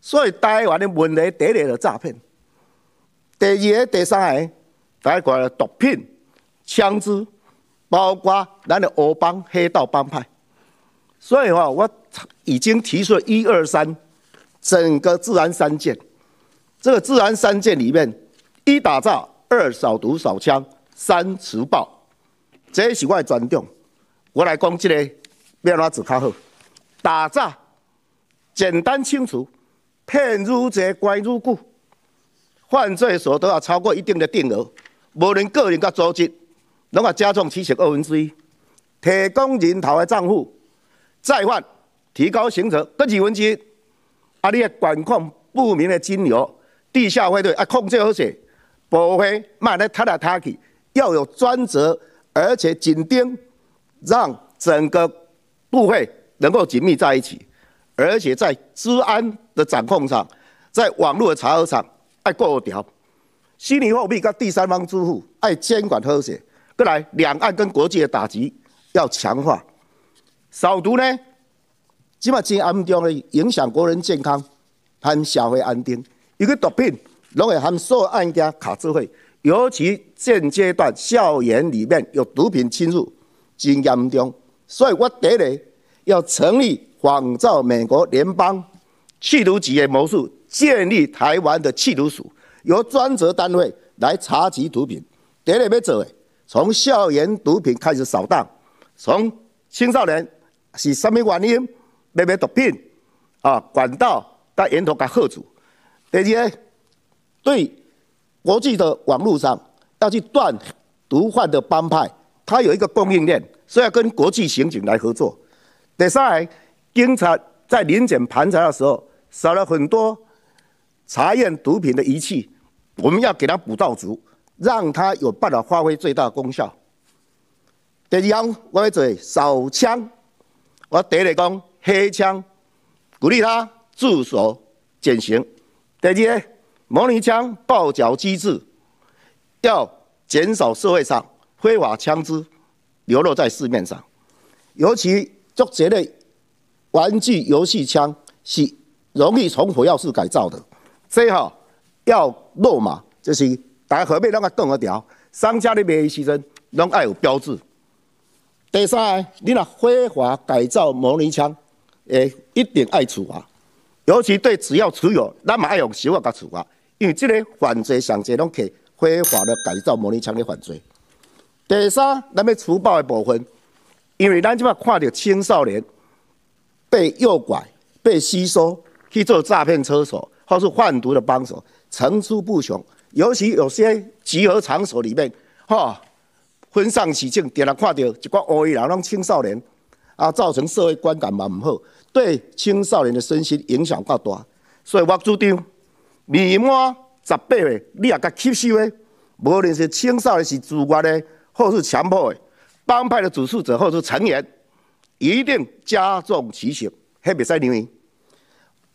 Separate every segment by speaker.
Speaker 1: 所以台湾的问题第一个就诈骗，第二个、第三个，台湾的毒品、枪支、包括咱的乌帮、黑道帮派。所以话，我已经提出了一二三，整个治安三件。这个治安三件里面，一打诈，二扫毒、扫枪，三除暴。这是的专长。我来讲，这个要怎做较好？打诈，简单清楚。骗愈侪，关愈久。犯罪所得也超过一定的定额，无论个人甲组织，拢也加重七十二分之一。提供人头的账户，再犯提高刑责，搁几分之？一。啊，你的管控不明的金流、地下会对啊，控制好些，不会卖咧塌来塌去。要有专责，而且紧盯，让整个部会能够紧密在一起。而且在治安的掌控上，在网络的查核上爱过调，虚拟货币、跟第三方支付爱监管好些。过来，两岸跟国际的打击要强化。扫毒呢，起码真严重，影响国人健康和社会安定。伊个毒品拢会含数案件卡智慧，尤其现阶段校园里面有毒品侵入，真严重。所以我第一。要成立仿照美国联邦缉毒企业模式，建立台湾的缉毒署，由专责单位来查缉毒品。这里要做的，从校园毒品开始扫荡，从青少年是什么原因买买毒品啊，管道在头给甲喝住。第二，对国际的网络上要去断毒贩的帮派，他有一个供应链，所以要跟国际刑警来合作。第三，警察在临检盘查的时候少了很多查验毒品的仪器，我们要给他补到足，让他有办法发挥最大功效。第二，我要做扫枪，我第来讲黑枪，鼓励他自首减刑。第二，模拟枪爆缴机制，要减少社会上非法枪支流落在市面上，尤其。做这类玩具游戏枪是容易从火药式改造的，所以要落马，就是大家何必那么讲商家咧卖时阵，拢爱有标志。第三个，你若非法改造模拟枪，诶，一定爱处罚。尤其对只要持有，那么爱用手法去处罚，因为这个犯罪上侪拢以非法的改造模拟枪的犯罪。第三，咱要除暴的部分。因为咱即马看到青少年被诱拐、被吸收去做诈骗车手或是贩毒的帮手，层出不穷。尤其有些集合场所里面，哈，昏丧起劲，第难看到一个黑衣人让青少年啊，造成社会观感嘛唔好，对青少年的身心影响较大。所以我主张，年满十八岁你也该吸收的，无论是青少年是自愿的，或是强迫的。帮派的主事者或者是成员，一定加重其刑，黑比塞零零，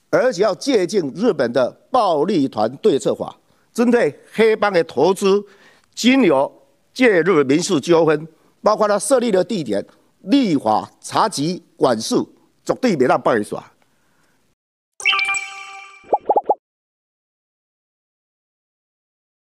Speaker 1: 而且要借鉴日本的暴力团对策法，针对黑帮的投资、金流、介入民事纠纷，包括他设立的地点，立法查缉管束，绝对别让帮力耍。